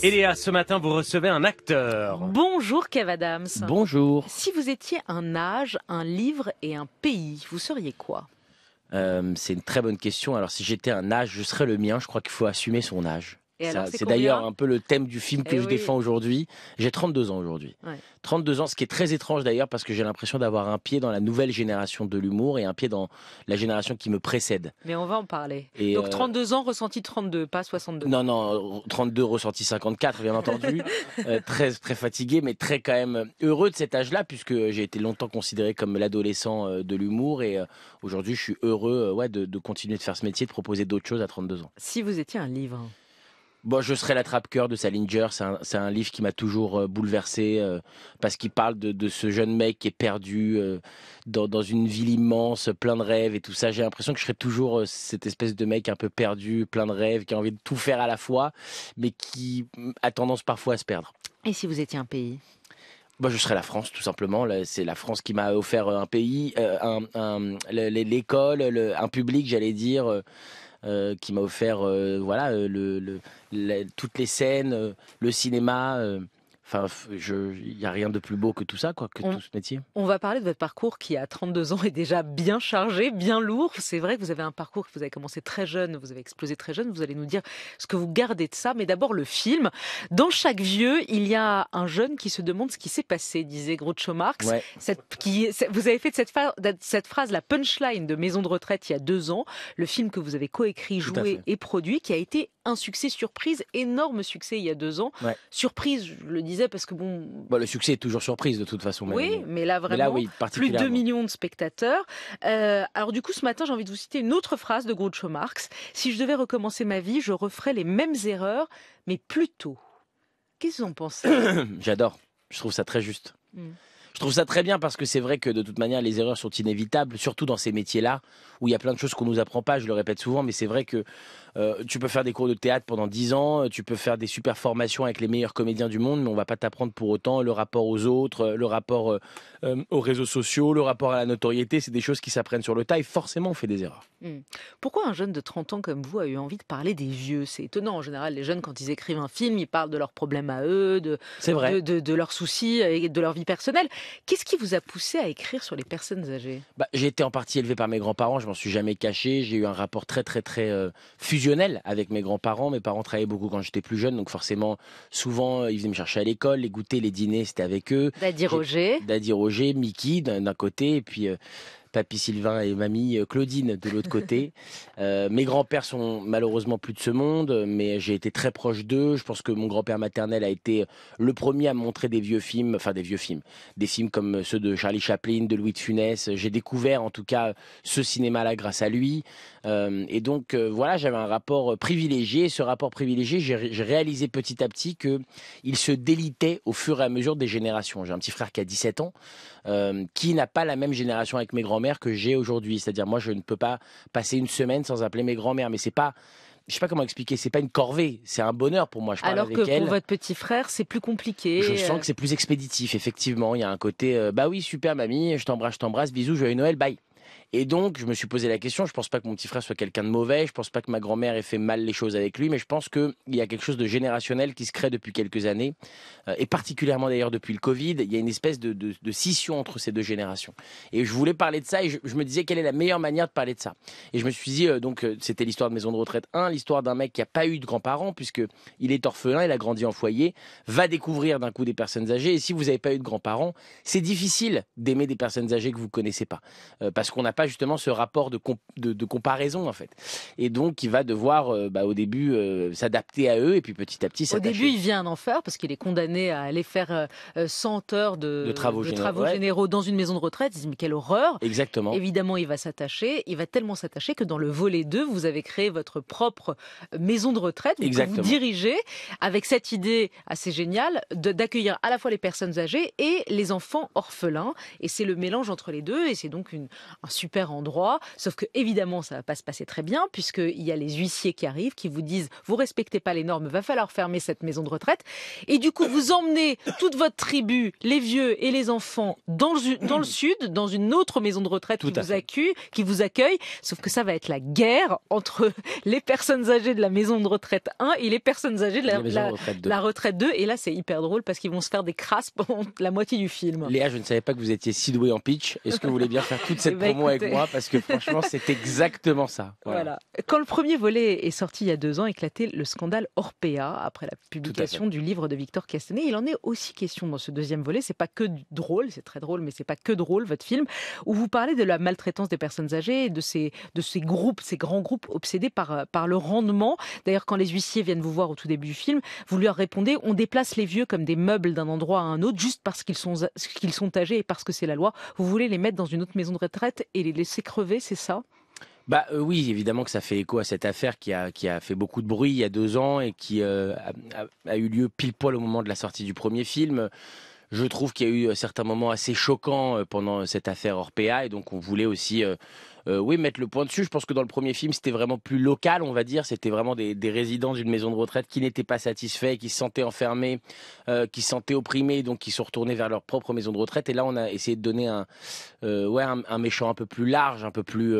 Eléa, ce matin, vous recevez un acteur. Bonjour Kev Adams. Bonjour. Si vous étiez un âge, un livre et un pays, vous seriez quoi euh, c'est une très bonne question. Alors, si j'étais un âge, je serais le mien. Je crois qu'il faut assumer son âge. C'est d'ailleurs un peu le thème du film que eh je défends aujourd'hui. J'ai 32 ans aujourd'hui. 32 ans, ce qui est très étrange d'ailleurs parce que j'ai l'impression d'avoir un pied dans la nouvelle génération de l'humour et un pied dans la génération qui me précède. Mais on va en parler. Donc 32 euh, ans ressenti 32, pas 62. Non, non, 32 ressenti 54, bien entendu. Euh, très, très fatigué, mais très quand même heureux de cet âge-là puisque j'ai été longtemps considéré comme l'adolescent euh, de l'humour et aujourd'hui je suis heureux ouais, de continuer de faire ce métier, de proposer d'autres choses à 32 ans. Si vous étiez un livre Bon, je serais lattrape cœur de Salinger. C'est un, un, livre qui m'a toujours euh, bouleversé euh, parce qu'il parle de, de, ce jeune mec qui est perdu euh, dans, dans, une ville immense, plein de rêves et tout ça. J'ai l'impression que je serais toujours cette espèce de mec un peu perdu, plein de rêves, qui a envie de tout faire à la fois, mais qui mm, a tendance parfois à se perdre. Et si vous étiez un pays bah, je serais la France, tout simplement. C'est la France qui m'a offert un pays, l'école, un, un public, j'allais dire. Euh, qui m'a offert euh, voilà euh, le, toutes les scènes, le cinéma. Enfin, il n'y a rien de plus beau que tout ça, quoi, que tout ce métier. On va parler de votre parcours qui, à 32 ans, est déjà bien chargé, bien lourd. C'est vrai que vous avez un parcours que vous avez commencé très jeune, vous avez explosé très jeune. Vous allez nous dire ce que vous gardez de ça. Mais d'abord, le film. Dans chaque vieux, il y a un jeune qui se demande ce qui s'est passé, disait Groucho Marx. vous avez fait cette, cette phrase la punchline de Maison de retraite il y a deux ans. Le film que vous avez coécrit, joué et produit, qui a été un succès surprise, énorme succès il y a deux ans. Surprise, je le disais parce que bon. Bah, le succès est toujours surprise de toute façon. Oui, mais là vraiment, plus de 2 millions de spectateurs. Euh, alors du coup, ce matin, j'ai envie de vous citer une autre phrase de Groucho Marx. Si je devais recommencer ma vie, je referais les mêmes erreurs, mais plus tôt. Qu'est-ce qu'ils en J'adore. Je trouve ça très juste. Mm. Je trouve ça très bien parce que c'est vrai que de toute manière, les erreurs sont inévitables, surtout dans ces métiers-là où il y a plein de choses qu'on nous apprend pas. Je le répète souvent, mais c'est vrai que euh, tu peux faire des cours de théâtre pendant 10 ans, euh, tu peux faire des super formations avec les meilleurs comédiens du monde, mais on va pas t'apprendre pour autant le rapport aux autres, le rapport euh, aux réseaux sociaux, le rapport à la notoriété. C'est des choses qui s'apprennent sur le tas et forcément on fait des erreurs. Hmm. Pourquoi un jeune de 30 ans comme vous a eu envie de parler des vieux C'est étonnant. En général, les jeunes, quand ils écrivent un film, ils parlent de leurs problèmes à eux, de, de, leurs soucis et de leur vie personnelle. Qu'est-ce qui vous a poussé à écrire sur les personnes âgées bah, J'ai été en partie élevé par mes grands-parents, je m'en suis jamais caché. J'ai eu un rapport très, très, très avec mes grands-parents. Mes parents travaillaient beaucoup quand j'étais plus jeune, donc forcément, souvent, euh, ils venaient me chercher à l'école, les goûter, les dîners, c'était avec eux. Daddy Roger. Daddy Roger, Mickey d'un côté, et puis euh, papy Sylvain et mamie euh, Claudine de l'autre côté. Euh, mes grands-pères sont malheureusement plus de ce monde, mais j'ai été très proche d'eux. Je pense que mon grand-père maternel a été euh, le premier à montrer des vieux films, enfin des vieux films, des films comme ceux de Charlie Chaplin, de Louis de Funès. J'ai découvert en tout cas ce cinéma-là grâce à lui. et donc voilà, j'avais un rapport privilégié. Ce rapport privilégié, j'ai réalisé petit à petit que il se délitait au fur et à mesure des générations. J'ai un petit frère qui a 17 ans, qui n'a pas la même génération avec mes grands que j'ai aujourd'hui. C'est-à-dire, moi, je ne peux pas passer une semaine sans appeler mes grands mères mais c'est pas je sais pas comment expliquer, c'est pas une corvée, c'est un bonheur pour moi. Je parle Alors que pour votre petit frère, c'est plus compliqué. Je euh. sens que c'est plus expéditif, effectivement. Il y a un côté, euh, bah oui, super mamie, je t'embrasse, je t'embrasse, bisous, joyeux Noël, bye. Et donc, je me suis posé la question. Je pense pas que mon petit frère soit quelqu'un de mauvais. Je pense pas que ma grand-mère ait fait mal les choses avec lui. Mais je pense qu'il y a quelque chose de générationnel qui se crée depuis quelques années. Euh, et particulièrement d'ailleurs depuis le Covid, il y a une espèce de, de, scission entre ces deux générations. Et je voulais parler de ça. Et je, me disais quelle est la meilleure manière de parler de ça. Et je me suis dit, euh, donc, euh, c'était l'histoire de maison de retraite 1, l'histoire d'un mec qui n'a pas eu de grands-parents puisque il est orphelin, il a grandi en foyer, va découvrir d'un coup des personnes âgées. Et si vous n'avez pas eu de grands-parents, c'est difficile d'aimer des personnes âgées que vous connaissez pas, parce qu'on n'a pas justement ce rapport de, de, comparaison en fait. Et donc il va devoir euh, bah, au début euh, s'adapter à eux et puis petit à petit s'attacher. Au début il vient en enfer parce qu'il est condamné à aller faire 100 euh, heures de, travaux, généraux, dans une maison de retraite. Il dit mais quelle horreur Exactement. Évidemment il va s'attacher, il va tellement s'attacher que dans le volet 2 vous avez créé votre propre maison de retraite, que vous dirigez avec cette idée assez géniale d'accueillir à la fois les personnes âgées et les enfants orphelins et c'est le mélange entre les deux et c'est donc un super endroit. Sauf que évidemment, ça va pas se passer très bien puisqu'il y a les huissiers qui arrivent, qui vous disent vous respectez pas les normes, va falloir fermer cette maison de retraite. Et du coup, vous emmenez toute votre tribu, les vieux et les enfants, dans le, dans le sud, dans une autre maison de retraite qui vous, accueille, Sauf que ça va être la guerre entre les personnes âgées de la maison de retraite 1 et les personnes âgées de la, retraite, 2. Et là, c'est hyper drôle parce qu'ils vont se faire des crasses pendant la moitié du film. Léa, je ne savais pas que vous étiez si douée en pitch. Est-ce que vous voulez bien faire toute cette eh ben, promo avec moi parce que franchement, c'est exactement ça. Voilà. Quand le premier volet est sorti il y a deux ans, éclatait le scandale Orpea après la publication du livre de Victor Castanet. Il en est aussi question dans ce deuxième volet. C'est pas que drôle, c'est très drôle, mais c'est pas que drôle votre film où vous parlez de la maltraitance des personnes âgées, de ces de ces groupes, ces grands groupes obsédés par par le rendement. D'ailleurs, quand les huissiers viennent vous voir au tout début du film, vous leur répondez on déplace les vieux comme des meubles d'un endroit à un autre juste parce qu'ils sont qu'ils sont âgés et parce que c'est la loi. Vous voulez les mettre dans une autre maison de retraite et il est laisser crever, c'est ça bah euh, oui, évidemment que ça fait écho à cette affaire qui a qui a fait beaucoup de bruit il y a deux ans et qui euh, a, eu lieu pile poil au moment de la sortie du premier film. Je trouve qu'il y a eu euh, certains moments assez choquants pendant cette affaire Orpea et donc on voulait aussi euh, oui, mettre le point dessus. Je pense que dans le premier film, c'était vraiment plus local, on va dire. C'était vraiment des, résidents d'une maison de retraite qui n'étaient pas satisfaits, qui se sentaient enfermés, euh, qui se sentaient opprimés, donc qui sont retournés vers leur propre maison de retraite. Et là, on a essayé de donner un, euh, ouais, un, méchant un peu plus large, un peu plus.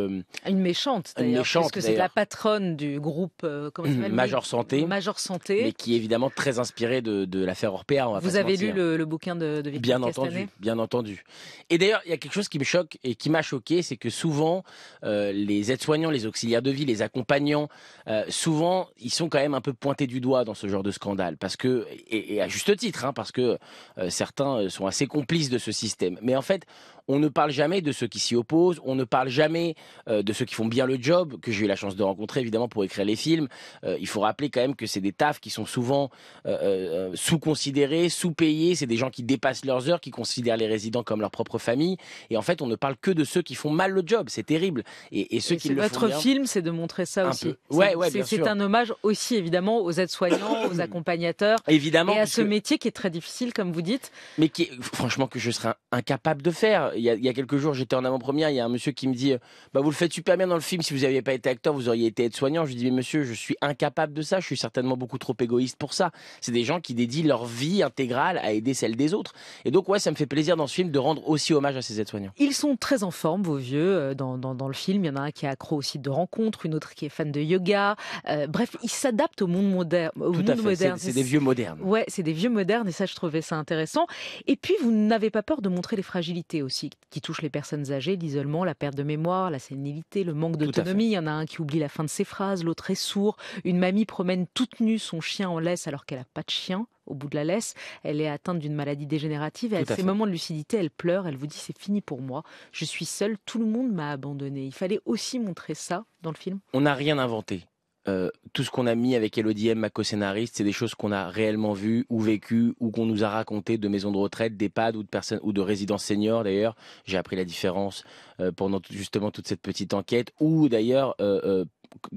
une méchante, d'ailleurs. Une parce que c'est la patronne du groupe. comment Major Santé. Major Santé. Mais qui est évidemment très inspirée de, l'affaire Orpea. On va Vous avez lu le, bouquin de, de Victor Bien entendu, bien entendu. Et d'ailleurs, il y a quelque chose qui me choque et qui m'a choqué, c'est que souvent, euh, les aides-soignants, les auxiliaires de vie, les accompagnants, euh, souvent, ils sont quand même un peu pointés du doigt dans ce genre de scandale, parce que, et, à juste titre, hein, parce que euh, certains sont assez complices de ce système. Mais en fait, on ne parle jamais de ceux qui s'y opposent, on ne parle jamais euh, de ceux qui font bien le job, que j'ai eu la chance de rencontrer évidemment pour écrire les films. Euh, il faut rappeler quand même que c'est des tafs qui sont souvent euh, sous-considérés, sous-payés, c'est des gens qui dépassent leurs heures, qui considèrent les résidents comme leur propre famille. Et en fait, on ne parle que de ceux qui font mal le job, c'est terrible. Et, et ceux qui le font film, c'est de montrer ça aussi. Ouais, c'est un hommage aussi évidemment aux aides-soignants, aux accompagnateurs, évidemment, et à ce métier qui est très difficile, comme vous dites. Mais qui, est, franchement, que je serais incapable de faire il y, a, quelques jours, j'étais en avant-première, il y a un monsieur qui me dit, bah vous le faites super bien dans le film. Si vous n'aviez pas été acteur, vous auriez été aide-soignant. Je lui dis, mais monsieur, je suis incapable de ça. Je suis certainement beaucoup trop égoïste pour ça. C'est des gens qui dédient leur vie intégrale à aider celle des autres. Et donc ouais, ça me fait plaisir dans ce film de rendre aussi hommage à ces aides-soignants. Ils sont très en forme, vos vieux, euh, dans, le film. Il y en a un qui est accro site de rencontres, une autre qui est fan de yoga. Euh, bref, ils s'adaptent au monde moderne. Tout C'est des vieux modernes. Ouais, c'est des vieux modernes et ça, je trouvais ça intéressant. Et puis, vous n'avez pas peur de montrer les fragilités aussi qui touchent les personnes âgées, l'isolement, la perte de mémoire, la sénilité, le manque d'autonomie. Il y en a un qui oublie la fin de ses phrases, l'autre est sourd. Une mamie promène toute nue son chien en laisse alors qu'elle n'a pas de chien au bout de la laisse, elle est atteinte d'une maladie dégénérative et à ces moments de lucidité, elle pleure, elle vous dit c'est fini pour moi, je suis seule, tout le monde m'a abandonnée. Il fallait aussi montrer ça dans le film. On n'a rien inventé. Euh, tout ce qu'on a mis avec Elodie M, ma co-scénariste, c'est des choses qu'on a réellement vues ou vécues ou qu'on nous a racontées de maisons de retraite, d'EHPAD ou de personnes ou de résidences seniors. D'ailleurs, j'ai appris la différence euh, pendant justement toute cette petite enquête. Ou d'ailleurs, euh, euh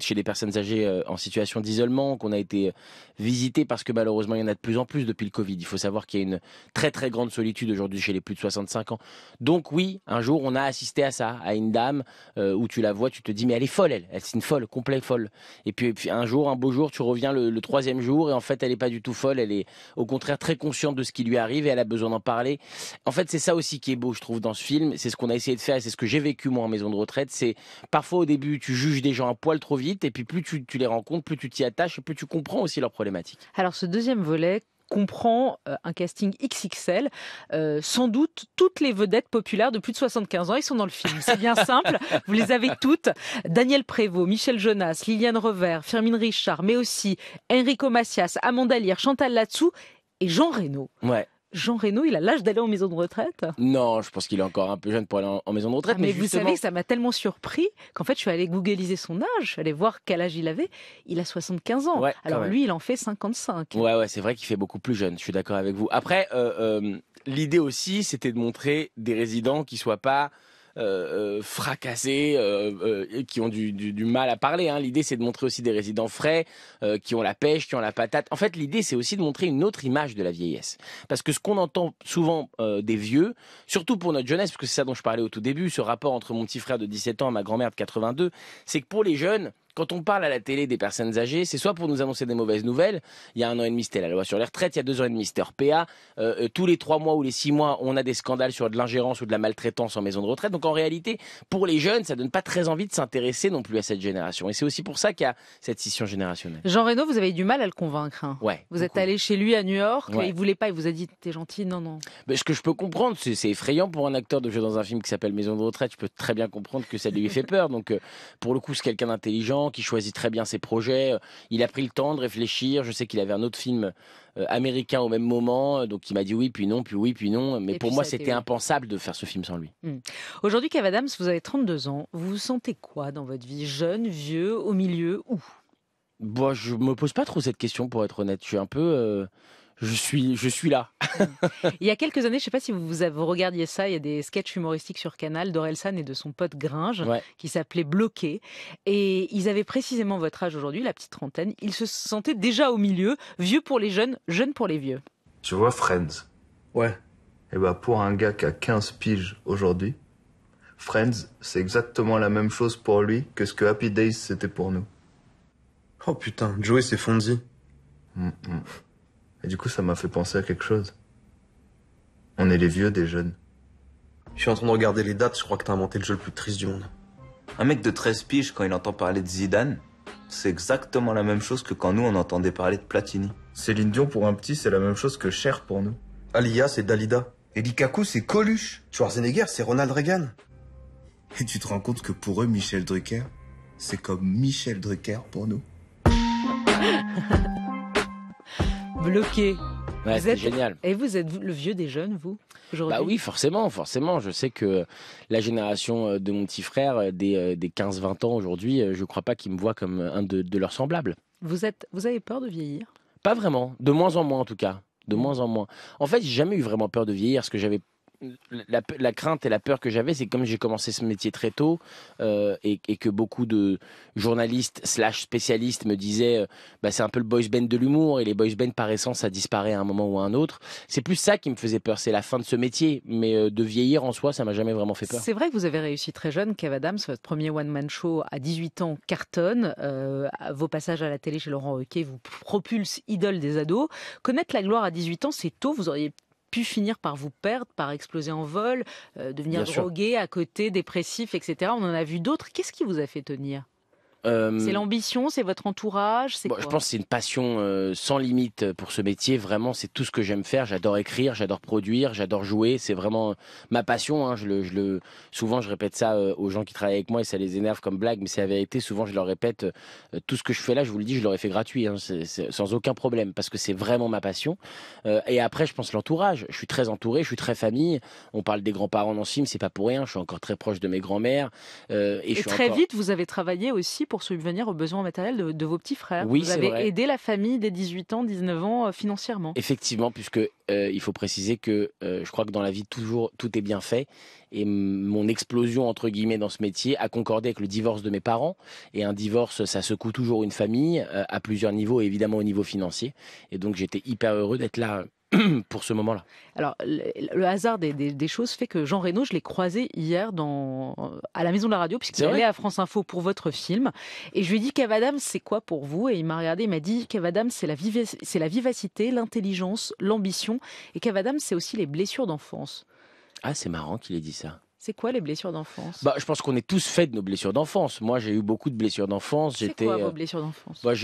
chez les personnes âgées euh, en situation d'isolement, qu'on a été euh, visité parce que malheureusement il y en a de plus en plus depuis le Covid. Il faut savoir qu'il y a une très très grande solitude aujourd'hui chez les plus de 65 ans. Donc oui, un jour on a assisté à ça, à une dame euh, où tu la vois, tu te dis mais elle est folle elle, elle c'est une folle, complète folle. Et puis, un jour, un beau jour, tu reviens le, troisième jour et en fait elle n'est pas du tout folle, elle est au contraire très consciente de ce qui lui arrive et elle a besoin d'en parler. En fait c'est ça aussi qui est beau je trouve dans ce film, c'est ce qu'on a essayé de faire, c'est ce que j'ai vécu moi en maison de retraite, c'est parfois au début tu juges des gens à poil trop vite, et puis plus tu, les rencontres, plus tu t'y attaches, et plus tu comprends aussi leurs problématiques. Alors ce deuxième volet, comprend euh, un casting XXL. Euh, sans doute toutes les vedettes populaires de plus de 75 ans, ils sont dans le film. C'est bien simple, vous les avez toutes. Daniel Prévost, Michel Jonas, Liliane Revers, Firmin Richard, mais aussi Enrico Macias, Amanda Lear, Chantal Latsou et Jean Reynaud. Ouais. Jean Reno, il a l'âge d'aller en maison de retraite Non, je pense qu'il est encore un peu jeune pour aller en, maison de retraite. Ah, mais, vous savez, ça m'a tellement surpris qu'en fait, je suis allée googliser son âge, je suis allée voir quel âge il avait. Il a 75 ans. Alors lui, il en fait 55. Ouais, ouais, c'est vrai qu'il fait beaucoup plus jeune. Je suis d'accord avec vous. Après, euh, euh, l'idée aussi, c'était de montrer des résidents qui soient pas euh, euh, fracassés, euh, euh, qui ont du, mal à parler. Hein. L'idée, c'est de montrer aussi des résidents frais, qui ont la pêche, qui ont la patate. En fait, l'idée, c'est aussi de montrer une autre image de la vieillesse. Parce que ce qu'on entend souvent des vieux, surtout pour notre jeunesse, parce que c'est ça dont je parlais au tout début, ce rapport entre mon petit frère de 17 ans et ma grand-mère de 82, c'est que pour les jeunes, quand on parle à la télé des personnes âgées, c'est soit pour nous annoncer des mauvaises nouvelles. Il y a un an et demi, c'était la loi sur les retraites. Il y a deux ans et demi, c'était PA. Euh, euh, tous les trois mois ou les six mois, on a des scandales sur de l'ingérence ou de la maltraitance en maison de retraite. Donc en réalité, pour les jeunes, ça donne pas très envie de s'intéresser non plus à cette génération. Et c'est aussi pour ça qu'il y a cette scission générationnelle. Jean Reno, vous avez eu du mal à le convaincre. Hein. Ouais. Vous êtes allé chez lui à New York. Ouais. Et il voulait pas. Il vous a dit t'es gentil. Non, non. Mais ben, ce que je peux comprendre, c'est effrayant pour un acteur de jouer dans un film qui s'appelle Maison de retraite. Je peux très bien comprendre que ça lui fait peur. Donc euh, pour le coup, c'est quelqu'un d'intelligent qui choisit très bien ses projets. Il a pris le temps de réfléchir. Je sais qu'il avait un autre film euh, américain au même moment, euh, donc il m'a dit oui, puis non, puis oui, puis non. Mais pour moi, c'était impensable de faire ce film sans lui. Hmm. Aujourd'hui, Cavadams, vous avez 32 ans. Vous vous sentez quoi dans votre vie Jeune, vieux, au milieu, où Bon, bah, je me pose pas trop cette question pour être honnête. Je suis un peu, euh, je suis, je suis là. il y a quelques années, je ne sais pas si vous, vous regardiez ça, il y a des sketchs humoristiques sur Canal d'Orelsan et de son pote Gringe qui s'appelait Bloqué. Et ils avaient précisément votre âge aujourd'hui, la petite trentaine. Ils se sentaient déjà au milieu, vieux pour les jeunes, jeunes pour les vieux. Tu vois Friends Ouais. Et eh bah ben, pour un gars qui a 15 piges aujourd'hui, Friends, c'est exactement la même chose pour lui que ce que Happy Days c'était pour nous. Oh putain, Joey s'est fondu. Et du coup, ça m'a fait penser à quelque chose. On est les vieux des jeunes. Je suis en train de regarder les dates, je crois que t'as inventé le jeu le plus triste du monde. Un mec de 13 piges, quand il entend parler de Zidane, c'est exactement la même chose que quand nous on entendait parler de Platini. Céline Dion pour un petit, c'est la même chose que Cher pour nous. Alia, c'est Dalida. Et Likaku, c'est Coluche. Schwarzenegger, c'est Ronald Reagan. Et tu te rends compte que pour eux, Michel Drucker, c'est comme Michel Drucker pour nous. bloqué. Bah, vous êtes génial. Et vous êtes le vieux des jeunes, vous Bah oui, forcément, forcément. Je sais que la génération euh, de mon petit frère, euh, des, euh, des 15-20 ans aujourd'hui, je ne crois pas qu'il me voit comme un de, leurs semblables. Vous, êtes, vous avez peur de vieillir Pas vraiment. De moins en moins, en tout cas. De mmh. moins en moins. En fait, j'ai jamais eu vraiment peur de vieillir. Ce que j'avais la, crainte et la peur que j'avais, c'est comme j'ai commencé ce métier très tôt euh, et, que beaucoup de journalistes slash spécialistes me disaient, euh, bah, c'est un peu le boys band de l'humour et les boys band par essence, ça disparaît à un moment ou à un autre. C'est plus ça qui me faisait peur, c'est la fin de ce métier, mais euh, de vieillir en soi, ça m'a jamais vraiment fait peur. C'est vrai que vous avez réussi très jeune, Kev Adams, votre premier one-man show à 18 ans cartonne, vos passages à la télé chez Laurent Ruquier vous propulse idole des ados. Connaître la gloire à 18 ans, c'est tôt, vous auriez pu finir par vous perdre, par exploser en vol, euh, devenir drogué, à côté, dépressif, etc. On en a vu d'autres. Qu'est-ce qui vous a fait tenir euh, c'est l'ambition, c'est votre entourage, Je pense que c'est une passion euh, sans limite pour ce métier. Vraiment, c'est tout ce que j'aime faire. J'adore écrire, j'adore produire, j'adore jouer. C'est vraiment ma passion. Hein. Je, le, souvent, je répète ça euh, aux gens qui travaillent avec moi et ça les énerve comme blague, mais c'est la vérité. Souvent, je leur répète tout ce que je fais là. Je vous le dis, je l'aurais fait gratuit, hein. sans aucun problème, parce que c'est vraiment ma passion. et après, je pense l'entourage. Je suis très entouré, je suis très famille. On parle des grands-parents dans ce c'est pas pour rien. Je suis encore très proche de mes grands-mères. et, très vite, vous avez travaillé aussi pour pour subvenir aux besoins matériels de, vos petits frères. vous avez aidé la famille des 18 ans, 19 ans euh, financièrement. Effectivement, puisque euh, il faut préciser que euh, je crois que dans la vie toujours tout est bien fait et mon explosion entre guillemets dans ce métier a concordé avec le divorce de mes parents et un divorce ça secoue toujours une famille à plusieurs niveaux évidemment au niveau financier et donc j'étais hyper heureux d'être là pour ce moment-là. Alors, le, hasard des, choses fait que Jean Reno, je l'ai croisé hier à la Maison de la Radio, puisqu'il allait à France Info pour votre film. Et je lui ai dit, Cavadam, c'est quoi pour vous Et il m'a regardé, il m'a dit, Cavadam, c'est la, la vivacité, l'intelligence, l'ambition. Et Cavadam, c'est aussi les blessures d'enfance. Ah, c'est marrant qu'il ait dit ça. C'est quoi les blessures d'enfance bah, Je pense qu'on est tous faits de nos blessures d'enfance. Moi, j'ai eu beaucoup de blessures d'enfance. C'est quoi vos euh, blessures d'enfance bah, ne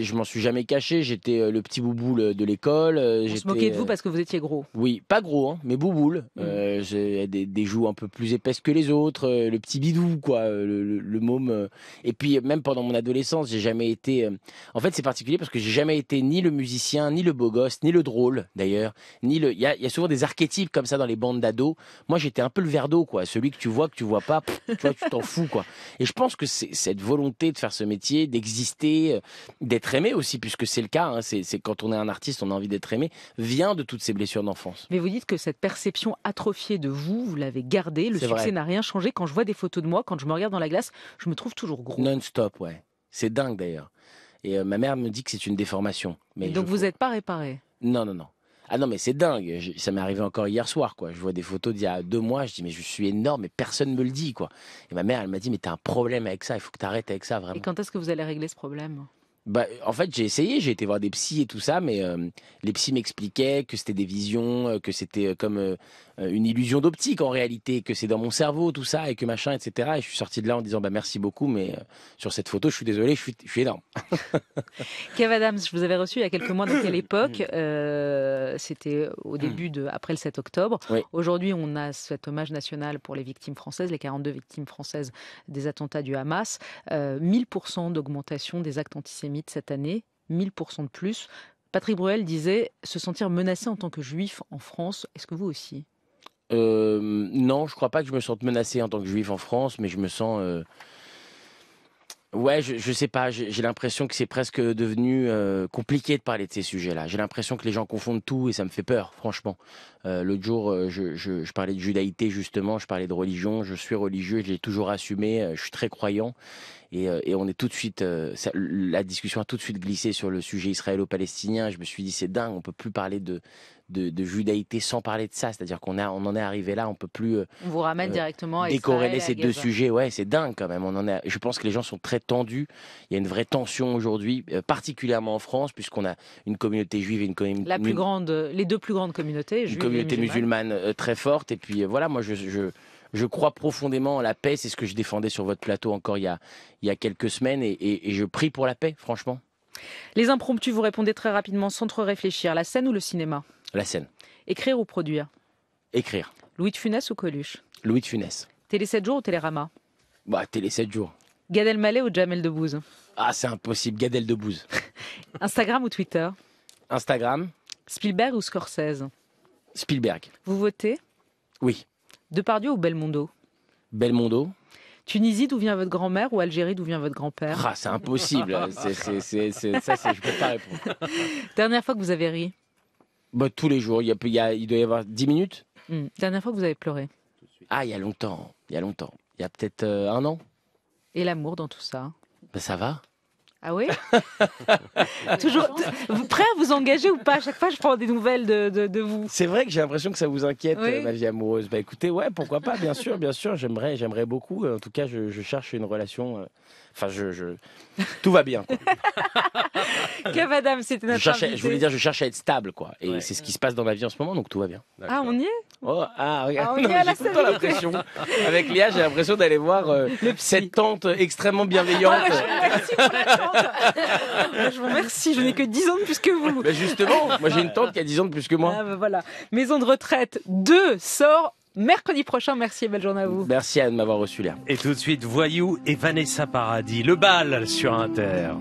Je m'en suis jamais caché. J'étais euh, le petit bouboule euh, de l'école. On se moquait de vous parce que vous étiez gros Oui, pas gros, hein, mais bouboule. Mm. j'ai des, joues un peu plus épaisses que les autres. Le petit bidou, quoi, le, môme. Et puis, même pendant mon adolescence, j'ai jamais été... En fait, c'est particulier parce que j'ai jamais été ni le musicien, ni le beau gosse, ni le drôle, d'ailleurs. ni le. Il y, a, souvent des archétypes comme ça dans les bandes d'ados. Moi, j'étais un peu le verre d'eau, quoi. Celui que tu vois, que tu vois pas, tu t'en fous, quoi. Et je pense que c'est cette volonté de faire ce métier, d'exister, euh, d'être aimé aussi, puisque c'est le cas. Hein, c'est quand on est un artiste, on a envie d'être aimé, vient de toutes ces blessures d'enfance. Mais vous dites que cette perception atrophiée de vous, vous l'avez gardée. Le succès n'a rien changé. Quand je vois des photos de moi, quand je me regarde dans la glace, je me trouve toujours gros. Non-stop, ouais. C'est dingue d'ailleurs. Et euh, ma mère me dit que c'est une déformation. Mais donc vous n'êtes pas réparé Non, non, non. Ah non, mais c'est dingue. ça m'est arrivé encore hier soir, quoi. Je vois des photos d'il y a deux mois. Je dis, mais je suis énorme, et personne me le dit, quoi. Et ma mère, elle m'a dit, mais t'as un problème avec ça. Il faut que t'arrêtes avec ça, vraiment. Et quand est-ce que vous allez régler ce problème bah, en fait, j'ai essayé, j'ai été voir des psys et tout ça, mais euh, les psys m'expliquaient que c'était des visions, euh, que c'était euh, comme euh, une illusion d'optique en réalité, que c'est dans mon cerveau tout ça et que machin, etc. Et je suis sorti de là en disant bah merci beaucoup, mais euh, sur cette photo, je suis désolé, je suis, énorme. Kev Adams, je vous avais reçu il y a quelques mois, donc à époque. euh, c'était au début de après le 7 octobre. Aujourd'hui, on a cet hommage national pour les victimes françaises, les 42 victimes françaises des attentats du Hamas. 1000% euh, d'augmentation des actes antisémites cette année, 1000% de plus. Patrick Bruel disait se sentir menacé en tant que juif en France. Est-ce que vous aussi euh, non, je ne crois pas que je me sente menacé en tant que juif en France, mais je me sens. Euh, ouais, je, ne sais pas, j'ai l'impression que c'est presque devenu euh, compliqué de parler de ces sujets-là. J'ai l'impression que les gens confondent tout et ça me fait peur, franchement. L'autre jour, je, je, parlais de judaïté justement, je parlais de religion, je suis religieux, je l'ai toujours assumé, je suis très croyant. Euh, et, on est tout de suite, euh, la discussion a tout de suite glissé sur le sujet israélo-palestinien. Je me suis dit, c'est dingue, on peut plus parler de, de, judaïté sans parler de ça. C'est-à-dire qu'on a, on en est arrivé là, on peut plus. Euh, on vous ramène directement à décorréler ces deux sujets. Ouais, c'est dingue quand même. On en a. Je pense que les gens sont très tendus. Il y a une vraie tension aujourd'hui, particulièrement en France, puisqu'on a une communauté juive et une communauté la plus grande, les deux plus grandes communautés, une communauté musulmane, très forte. Et puis voilà, moi je je crois profondément en la paix. C'est ce que je défendais sur votre plateau encore il y a, il y a quelques semaines et, je prie pour la paix, franchement. Les impromptus, vous répondez très rapidement, sans trop réfléchir. La scène ou le cinéma La scène. Écrire ou produire Écrire. Louis de Funès ou Coluche Louis de Funès. Télé 7 jours ou Télérama Bah, Télé 7 jours. Gad Elmaleh ou Jamel Debbouze Ah, c'est impossible, Gad Debbouze. Instagram ou Twitter Instagram. Spielberg ou Scorsese Spielberg. Vous votez Oui. Depardieu ou Belmondo Belmondo. Tunisie, d'où vient votre grand-mère ou Algérie, d'où vient votre grand-père Ah, c'est impossible. c'est, ça, je ne peux pas répondre. Dernière fois que vous avez ri bah, Tous les jours. Il, y a, doit y avoir 10 minutes. Hmm. Dernière fois que vous avez pleuré Ah, il y a longtemps. Il y a longtemps. Il y a peut-être euh, un an. Et l'amour dans tout ça bah, Ça va. Ah oui Toujours prêt à vous engager ou pas À chaque fois, je prends des nouvelles de, vous. C'est vrai que j'ai l'impression que ça vous inquiète, ma vie amoureuse. Bah écoutez, ouais, pourquoi pas Bien sûr, bien sûr, j'aimerais, j'aimerais beaucoup. En tout cas, je, cherche une relation. Euh, Enfin, je, tout va bien. que madame, c'était notre je, je voulais dire, je cherche à être stable, quoi. Et c'est ce qui se passe dans ma vie en ce moment, donc tout va bien. Ah, on y est oh, Ah, regarde. Ah, l'impression. Avec Léa, j'ai l'impression d'aller voir euh, cette tante extrêmement bienveillante. Ah, bah, je, bah, je vous remercie, je n'ai que 10 ans de plus que vous. Bah, justement, moi j'ai une tante qui a 10 ans de plus que moi. Ah, voilà. Maison de retraite 2 sort mercredi prochain. Merci et belle journée à vous. Merci à de m'avoir reçu là. Et tout de suite, Voyou et Vanessa Paradis, le bal sur Inter.